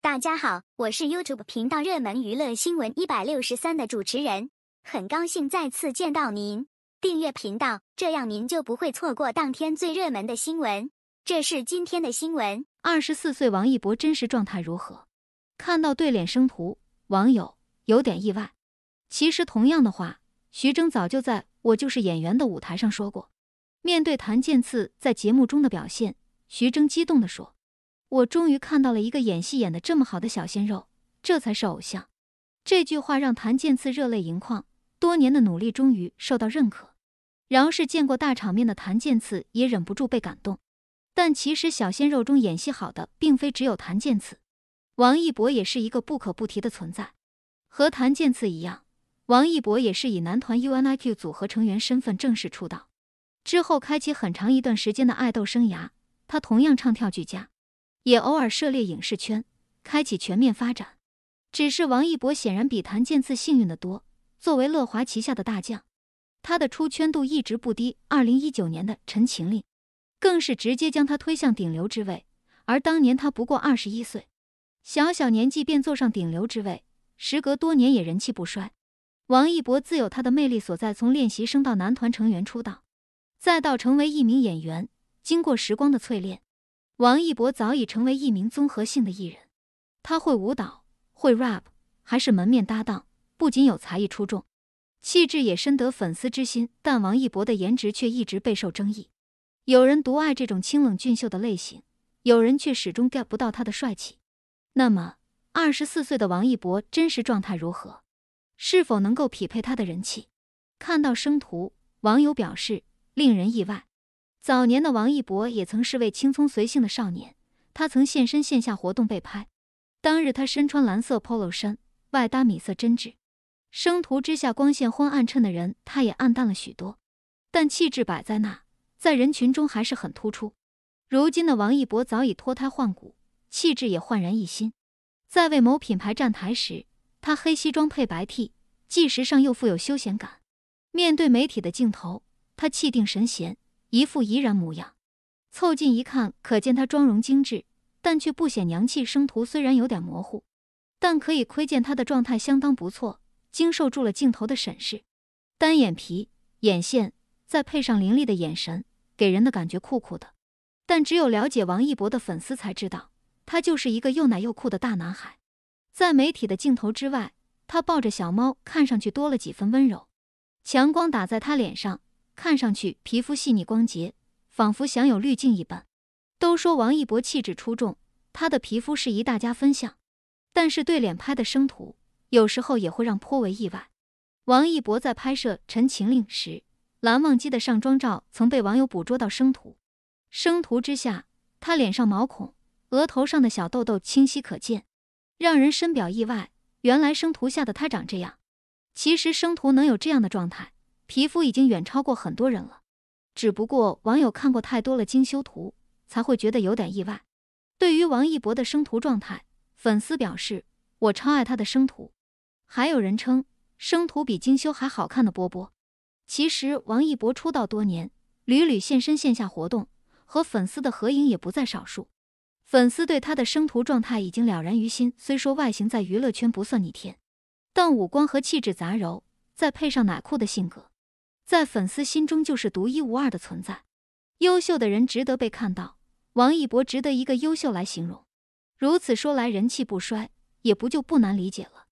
大家好，我是 YouTube 频道热门娱乐新闻一百六十三的主持人，很高兴再次见到您。订阅频道，这样您就不会错过当天最热门的新闻。这是今天的新闻：二十四岁王一博真实状态如何？看到对脸生图，网友有点意外。其实同样的话，徐峥早就在我就是演员的舞台上说过。面对谭健次在节目中的表现，徐峥激动地说。我终于看到了一个演戏演的这么好的小鲜肉，这才是偶像。这句话让谭健次热泪盈眶，多年的努力终于受到认可。饶是见过大场面的谭健次也忍不住被感动。但其实小鲜肉中演戏好的并非只有谭健次，王一博也是一个不可不提的存在。和谭健次一样，王一博也是以男团 UNIQ 组合成员身份正式出道，之后开启很长一段时间的爱豆生涯。他同样唱跳俱佳。也偶尔涉猎影视圈，开启全面发展。只是王一博显然比谭健次幸运的多。作为乐华旗下的大将，他的出圈度一直不低。二零一九年的陈情令，更是直接将他推向顶流之位。而当年他不过二十一岁，小小年纪便坐上顶流之位，时隔多年也人气不衰。王一博自有他的魅力所在。从练习生到男团成员出道，再到成为一名演员，经过时光的淬炼。王一博早已成为一名综合性的艺人，他会舞蹈，会 rap，还是门面搭档。不仅有才艺出众，气质也深得粉丝之心。但王一博的颜值却一直备受争议，有人独爱这种清冷俊秀的类型，有人却始终 get 不到他的帅气。那么，二十四岁的王一博真实状态如何？是否能够匹配他的人气？看到生图，网友表示令人意外。早年的王一博也曾是位轻松随性的少年，他曾现身线下活动被拍，当日他身穿蓝色 Polo 衫，外搭米色针织，生图之下光线昏暗，衬的人他也暗淡了许多，但气质摆在那，在人群中还是很突出。如今的王一博早已脱胎换骨，气质也焕然一新。在为某品牌站台时，他黑西装配白 T，既时尚又富有休闲感。面对媒体的镜头，他气定神闲。一副怡然模样，凑近一看，可见他妆容精致，但却不显娘气。生图虽然有点模糊，但可以窥见他的状态相当不错，经受住了镜头的审视。单眼皮、眼线，再配上凌厉的眼神，给人的感觉酷酷的。但只有了解王一博的粉丝才知道，他就是一个又奶又酷的大男孩。在媒体的镜头之外，他抱着小猫，看上去多了几分温柔。强光打在他脸上。看上去皮肤细腻光洁，仿佛享有滤镜一般。都说王一博气质出众，他的皮肤适宜大家分享。但是对脸拍的生图，有时候也会让颇为意外。王一博在拍摄《陈情令》时，蓝忘机的上妆照曾被网友捕捉到生图。生图之下，他脸上毛孔、额头上的小痘痘清晰可见，让人深表意外。原来生图下的他长这样。其实生图能有这样的状态。皮肤已经远超过很多人了，只不过网友看过太多了精修图，才会觉得有点意外。对于王一博的生图状态，粉丝表示我超爱他的生图，还有人称生图比精修还好看的波波。其实王一博出道多年，屡屡现身线下活动，和粉丝的合影也不在少数。粉丝对他的生图状态已经了然于心。虽说外形在娱乐圈不算逆天，但五官和气质杂糅，再配上奶酷的性格。在粉丝心中就是独一无二的存在，优秀的人值得被看到，王一博值得一个“优秀”来形容。如此说来，人气不衰也不就不难理解了。